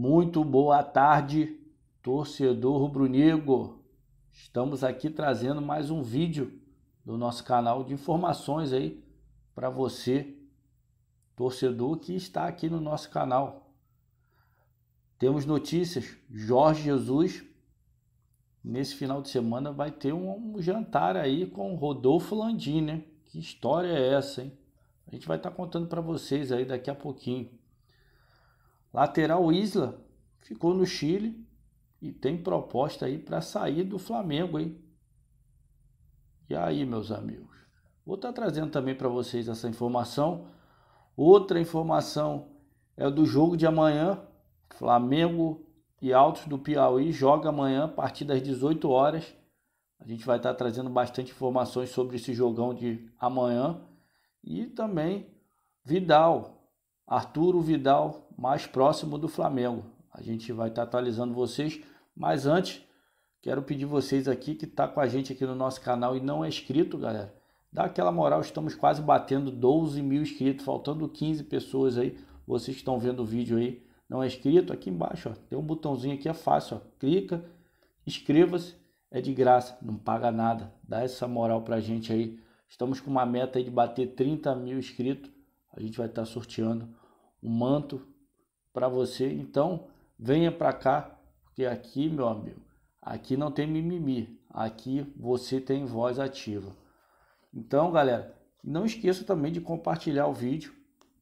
Muito boa tarde, torcedor rubro-negro. Estamos aqui trazendo mais um vídeo do nosso canal de informações aí para você, torcedor que está aqui no nosso canal. Temos notícias. Jorge Jesus nesse final de semana vai ter um, um jantar aí com Rodolfo Landim, né? Que história é essa, hein? A gente vai estar tá contando para vocês aí daqui a pouquinho. Lateral Isla ficou no Chile e tem proposta aí para sair do Flamengo, hein? E aí, meus amigos? Vou estar tá trazendo também para vocês essa informação. Outra informação é do jogo de amanhã. Flamengo e Altos do Piauí joga amanhã a partir das 18 horas. A gente vai estar tá trazendo bastante informações sobre esse jogão de amanhã. E também Vidal, Arturo Vidal mais próximo do Flamengo. A gente vai estar atualizando vocês, mas antes quero pedir vocês aqui que está com a gente aqui no nosso canal e não é inscrito, galera. Dá aquela moral, estamos quase batendo 12 mil inscritos, faltando 15 pessoas aí. Vocês que estão vendo o vídeo aí, não é inscrito? Aqui embaixo ó, tem um botãozinho aqui, é fácil. Ó. Clica, inscreva-se, é de graça, não paga nada. Dá essa moral pra gente aí. Estamos com uma meta aí de bater 30 mil inscritos a gente vai estar sorteando um manto para você. Então, venha para cá, porque aqui, meu amigo, aqui não tem mimimi. Aqui você tem voz ativa. Então, galera, não esqueça também de compartilhar o vídeo,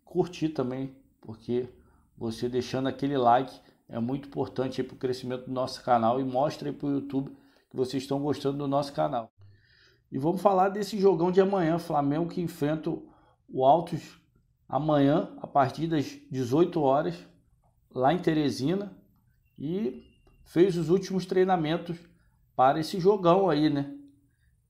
curtir também, porque você deixando aquele like é muito importante para o crescimento do nosso canal e mostra para o YouTube que vocês estão gostando do nosso canal. E vamos falar desse jogão de amanhã, Flamengo que enfrenta o Altos amanhã, a partir das 18 horas, lá em Teresina, e fez os últimos treinamentos para esse jogão aí, né?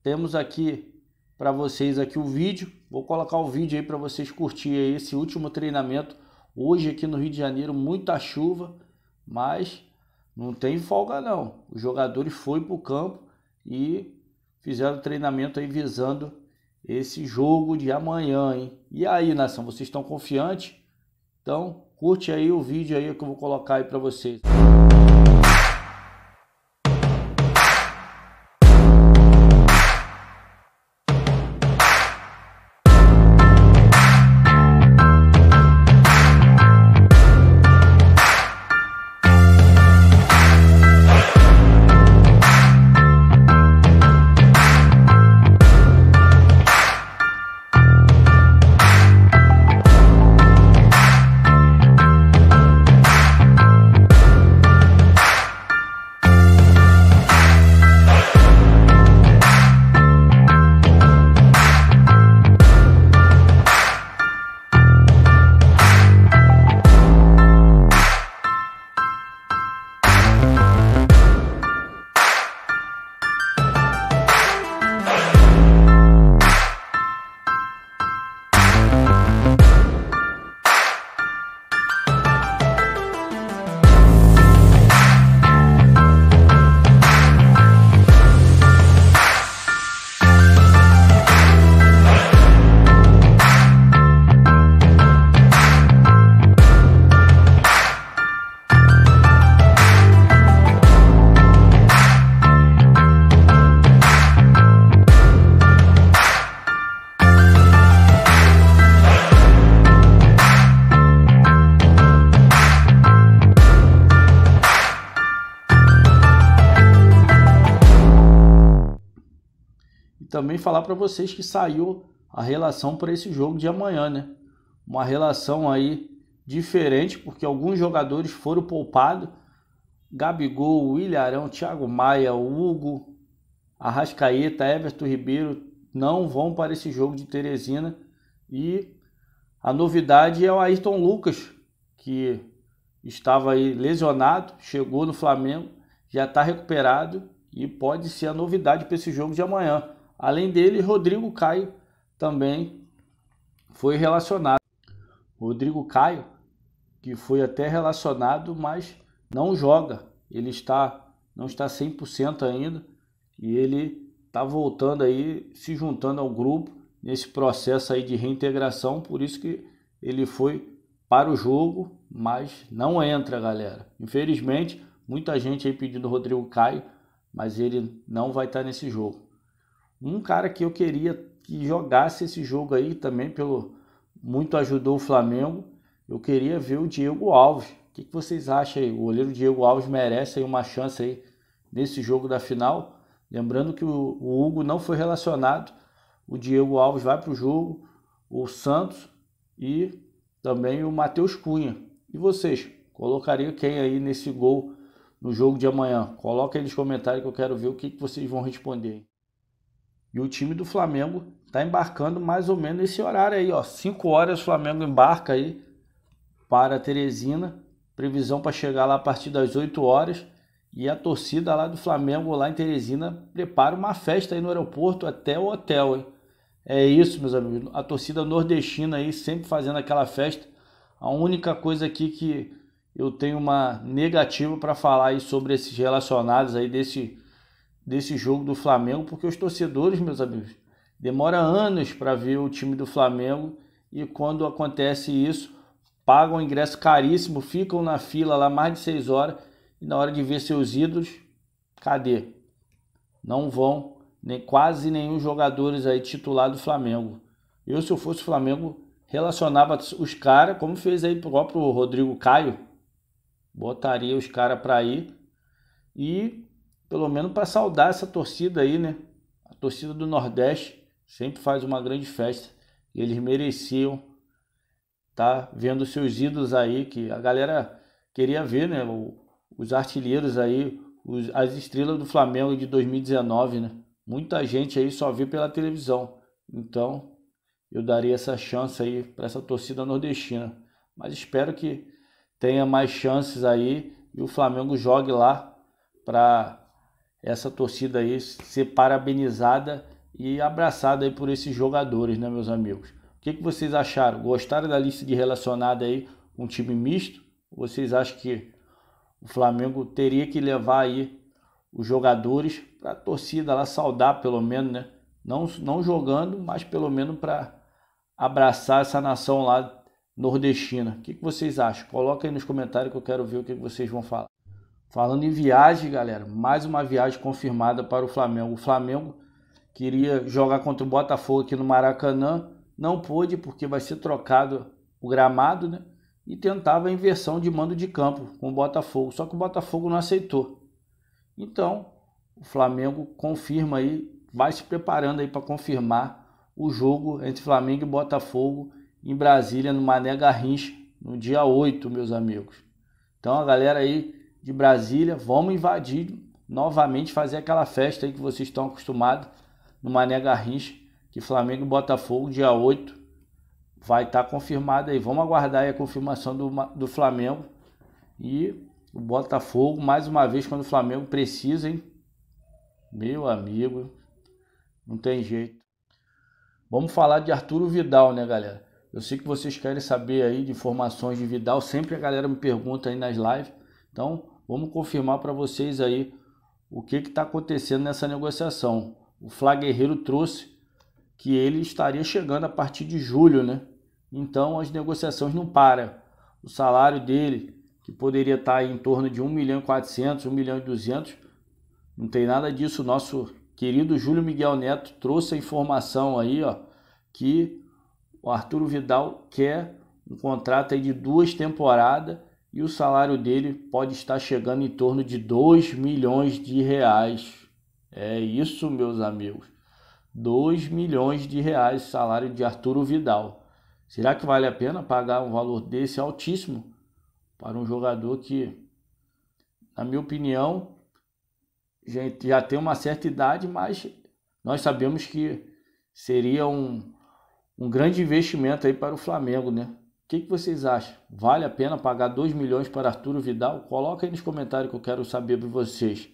Temos aqui para vocês aqui o vídeo. Vou colocar o vídeo aí para vocês curtirem esse último treinamento hoje aqui no Rio de Janeiro, muita chuva, mas não tem folga não. Os jogadores foram para o campo e fizeram treinamento aí visando esse jogo de amanhã, hein? E aí, nação, vocês estão confiantes? Então, curte aí o vídeo aí que eu vou colocar aí para vocês. também falar para vocês que saiu a relação para esse jogo de amanhã, né? Uma relação aí diferente, porque alguns jogadores foram poupados. Gabigol, Willian, Thiago Maia, Hugo, Arrascaeta, Everton Ribeiro não vão para esse jogo de Teresina. E a novidade é o Ayrton Lucas, que estava aí lesionado, chegou no Flamengo, já está recuperado e pode ser a novidade para esse jogo de amanhã. Além dele, Rodrigo Caio também foi relacionado. Rodrigo Caio, que foi até relacionado, mas não joga. Ele está não está 100% ainda e ele está voltando aí, se juntando ao grupo nesse processo aí de reintegração, por isso que ele foi para o jogo, mas não entra, galera. Infelizmente, muita gente aí pedindo Rodrigo Caio, mas ele não vai estar tá nesse jogo. Um cara que eu queria que jogasse esse jogo aí também, pelo muito ajudou o Flamengo. Eu queria ver o Diego Alves. O que, que vocês acham aí? O goleiro Diego Alves merece aí uma chance aí nesse jogo da final. Lembrando que o, o Hugo não foi relacionado. O Diego Alves vai para o jogo, o Santos e também o Matheus Cunha. E vocês, colocariam quem aí nesse gol no jogo de amanhã? Coloca aí nos comentários que eu quero ver o que, que vocês vão responder. E o time do Flamengo está embarcando mais ou menos nesse horário aí, ó. 5 horas o Flamengo embarca aí para Teresina. Previsão para chegar lá a partir das 8 horas. E a torcida lá do Flamengo, lá em Teresina, prepara uma festa aí no aeroporto até o hotel, hein? É isso, meus amigos. A torcida nordestina aí sempre fazendo aquela festa. A única coisa aqui que eu tenho uma negativa para falar aí sobre esses relacionados aí desse desse jogo do Flamengo, porque os torcedores, meus amigos, demora anos para ver o time do Flamengo e quando acontece isso, pagam ingresso caríssimo, ficam na fila lá mais de seis horas e na hora de ver seus ídolos, cadê? Não vão nem quase nenhum jogadores aí titular do Flamengo. Eu se eu fosse Flamengo, relacionava os caras, como fez aí o próprio Rodrigo Caio, botaria os caras para ir e pelo menos para saudar essa torcida aí, né? A torcida do Nordeste sempre faz uma grande festa. E eles mereciam tá vendo seus ídolos aí, que a galera queria ver, né? O, os artilheiros aí, os, as estrelas do Flamengo de 2019, né? Muita gente aí só viu pela televisão. Então, eu daria essa chance aí para essa torcida nordestina. Mas espero que tenha mais chances aí e o Flamengo jogue lá para essa torcida aí ser parabenizada e abraçada aí por esses jogadores, né, meus amigos? O que, que vocês acharam? Gostaram da lista de relacionada aí com um time misto? Vocês acham que o Flamengo teria que levar aí os jogadores para a torcida lá saudar, pelo menos, né? Não, não jogando, mas pelo menos para abraçar essa nação lá nordestina. O que, que vocês acham? Coloca aí nos comentários que eu quero ver o que, que vocês vão falar. Falando em viagem, galera, mais uma viagem confirmada para o Flamengo. O Flamengo queria jogar contra o Botafogo aqui no Maracanã, não pôde porque vai ser trocado o gramado, né? E tentava a inversão de mando de campo com o Botafogo, só que o Botafogo não aceitou. Então, o Flamengo confirma aí, vai se preparando aí para confirmar o jogo entre Flamengo e Botafogo em Brasília, no Mané Garrincha, no dia 8, meus amigos. Então, a galera aí de Brasília, vamos invadir novamente, fazer aquela festa aí que vocês estão acostumados no Mané Garrincha, que Flamengo e Botafogo, dia 8, vai estar tá confirmado aí. Vamos aguardar aí a confirmação do, do Flamengo e o Botafogo, mais uma vez, quando o Flamengo precisa, hein? Meu amigo, não tem jeito. Vamos falar de Arturo Vidal, né, galera? Eu sei que vocês querem saber aí de informações de Vidal, sempre a galera me pergunta aí nas lives. Então, Vamos confirmar para vocês aí o que está acontecendo nessa negociação. O Flá Guerreiro trouxe que ele estaria chegando a partir de julho, né? Então as negociações não param. O salário dele, que poderia estar tá em torno de 1 milhão e 400, 1 milhão e 200, não tem nada disso. Nosso querido Júlio Miguel Neto trouxe a informação aí, ó, que o Arturo Vidal quer um contrato aí de duas temporadas e o salário dele pode estar chegando em torno de 2 milhões de reais. É isso, meus amigos. 2 milhões de reais salário de Arturo Vidal. Será que vale a pena pagar um valor desse altíssimo para um jogador que, na minha opinião, já tem uma certa idade, mas nós sabemos que seria um, um grande investimento aí para o Flamengo, né? O que, que, vocês acham? Vale a pena pagar 2 milhões para Arturo Vidal? Coloca aí nos comentários que eu quero saber de vocês.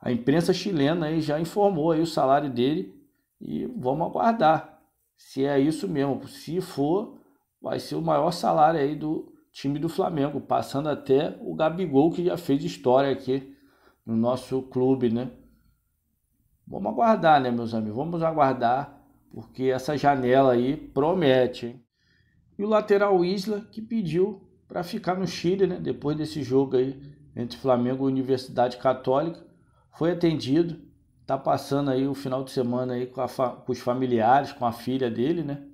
A imprensa chilena aí já informou aí o salário dele e vamos aguardar. Se é isso mesmo, se for, vai ser o maior salário aí do time do Flamengo, passando até o Gabigol que já fez história aqui no nosso clube, né? Vamos aguardar, né, meus amigos? Vamos aguardar, porque essa janela aí promete, hein? E o lateral Isla, que pediu para ficar no Chile, né? Depois desse jogo aí entre Flamengo e Universidade Católica, foi atendido, tá passando aí o final de semana aí com, fa com os familiares, com a filha dele, né?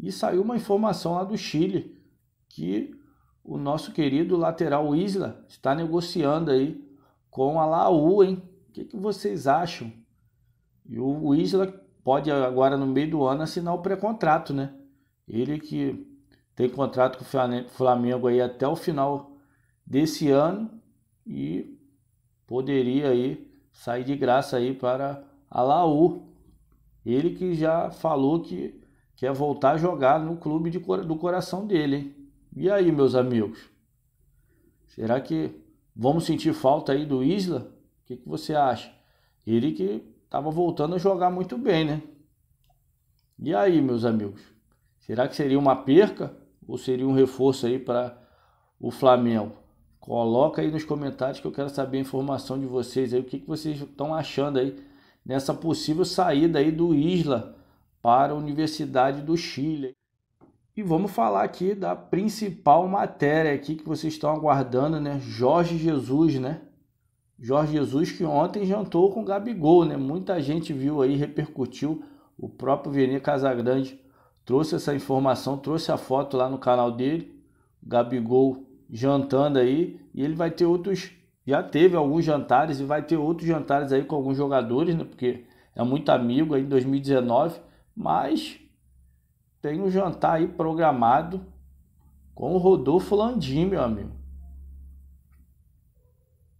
E saiu uma informação lá do Chile que o nosso querido lateral Isla está negociando aí com a Laú, hein? O que, que vocês acham? E o Isla pode agora no meio do ano assinar o pré-contrato, né? Ele que tem contrato com o Flamengo aí até o final desse ano e poderia aí sair de graça aí para Alaú. Ele que já falou que quer voltar a jogar no clube de, do coração dele. Hein? E aí, meus amigos? Será que vamos sentir falta aí do Isla? O que, que você acha? Ele que estava voltando a jogar muito bem, né? E aí, meus amigos? Será que seria uma perca? ou seria um reforço aí para o Flamengo? Coloca aí nos comentários que eu quero saber a informação de vocês aí, o que, que vocês estão achando aí nessa possível saída aí do Isla para a Universidade do Chile. E vamos falar aqui da principal matéria aqui que vocês estão aguardando, né? Jorge Jesus, né? Jorge Jesus que ontem jantou com o Gabigol, né? Muita gente viu aí, repercutiu. O próprio Vene Casagrande trouxe essa informação, trouxe a foto lá no canal dele, Gabigol jantando aí, e ele vai ter outros, já teve alguns jantares e vai ter outros jantares aí com alguns jogadores, né? Porque é muito amigo aí em 2019, mas tem um jantar aí programado com o Rodolfo Landim, meu amigo.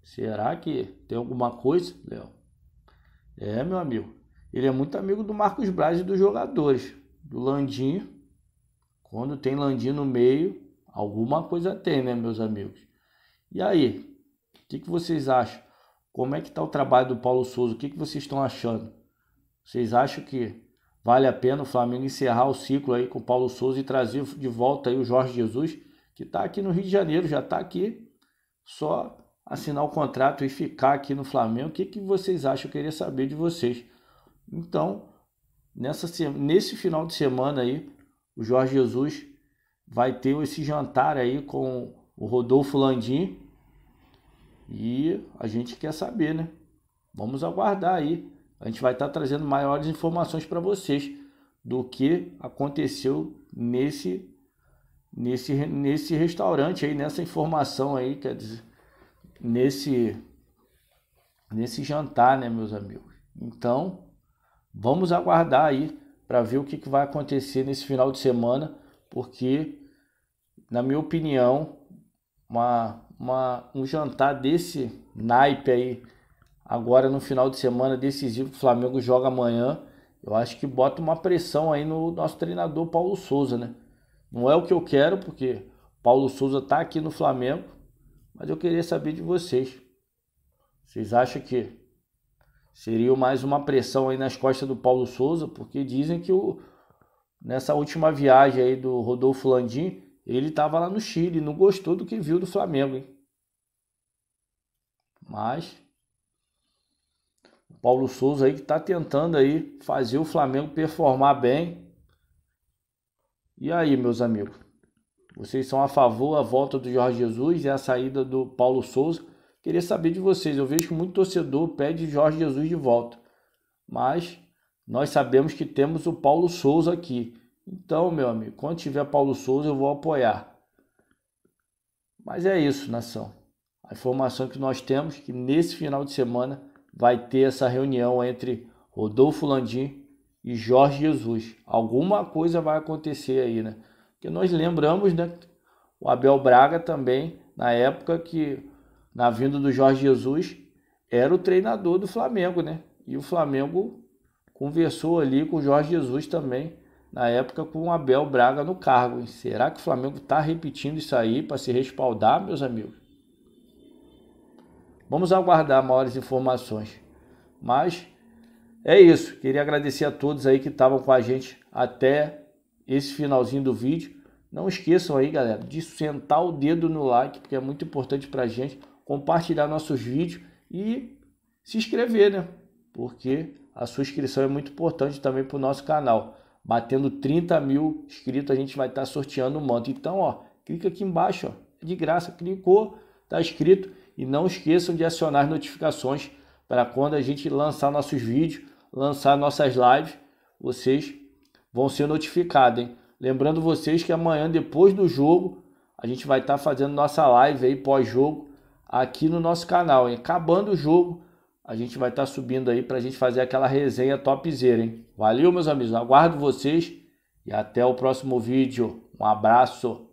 Será que tem alguma coisa, Léo? É, meu amigo. Ele é muito amigo do Marcos Braz e dos jogadores do Landim. Quando tem Landim no meio, alguma coisa tem, né, meus amigos? E aí, o que, que vocês acham? Como é que está o trabalho do Paulo Souza? O que, que vocês estão achando? Vocês acham que vale a pena o Flamengo encerrar o ciclo aí com o Paulo Souza e trazer de volta aí o Jorge Jesus, que está aqui no Rio de Janeiro, já está aqui, só assinar o contrato e ficar aqui no Flamengo? O que, que vocês acham? Eu queria saber de vocês. Então, nessa, nesse final de semana aí, o Jorge Jesus vai ter esse jantar aí com o Rodolfo Landim. E a gente quer saber, né? Vamos aguardar aí. A gente vai estar tá trazendo maiores informações para vocês do que aconteceu nesse nesse nesse restaurante aí, nessa informação aí, quer dizer, nesse nesse jantar, né, meus amigos? Então, Vamos aguardar aí para ver o que, que vai acontecer nesse final de semana, porque, na minha opinião, uma, uma, um jantar desse naipe aí, agora no final de semana decisivo, o Flamengo joga amanhã, eu acho que bota uma pressão aí no nosso treinador Paulo Souza, né? Não é o que eu quero, porque Paulo Souza tá aqui no Flamengo, mas eu queria saber de vocês. Vocês acham que Seria mais uma pressão aí nas costas do Paulo Souza, porque dizem que o, nessa última viagem aí do Rodolfo Landim, ele estava lá no Chile, não gostou do que viu do Flamengo, hein? Mas o Paulo Souza aí que está tentando aí fazer o Flamengo performar bem. E aí, meus amigos? Vocês são a favor da volta do Jorge Jesus e a saída do Paulo Souza? Queria saber de vocês. Eu vejo que muito torcedor pede Jorge Jesus de volta. Mas nós sabemos que temos o Paulo Souza aqui. Então, meu amigo, quando tiver Paulo Souza, eu vou apoiar. Mas é isso, nação. A informação que nós temos é que nesse final de semana vai ter essa reunião entre Rodolfo Landim e Jorge Jesus. Alguma coisa vai acontecer aí, né? Porque nós lembramos, né? O Abel Braga também, na época que na vinda do Jorge Jesus, era o treinador do Flamengo, né? E o Flamengo conversou ali com o Jorge Jesus também, na época com o Abel Braga no cargo. será que o Flamengo está repetindo isso aí para se respaldar, meus amigos? Vamos aguardar maiores informações. Mas é isso. Queria agradecer a todos aí que estavam com a gente até esse finalzinho do vídeo. Não esqueçam aí, galera, de sentar o dedo no like, porque é muito importante para a gente compartilhar nossos vídeos e se inscrever, né? Porque a sua inscrição é muito importante também para o nosso canal. Batendo 30 mil inscritos, a gente vai estar tá sorteando um manto. Então, ó, clica aqui embaixo, ó, é de graça, clicou, tá inscrito E não esqueçam de acionar as notificações para quando a gente lançar nossos vídeos, lançar nossas lives, vocês vão ser notificados, hein? Lembrando vocês que amanhã, depois do jogo, a gente vai estar tá fazendo nossa live aí pós-jogo aqui no nosso canal. Hein? Acabando o jogo, a gente vai estar tá subindo aí para a gente fazer aquela resenha topzera, hein? Valeu, meus amigos. Aguardo vocês e até o próximo vídeo. Um abraço.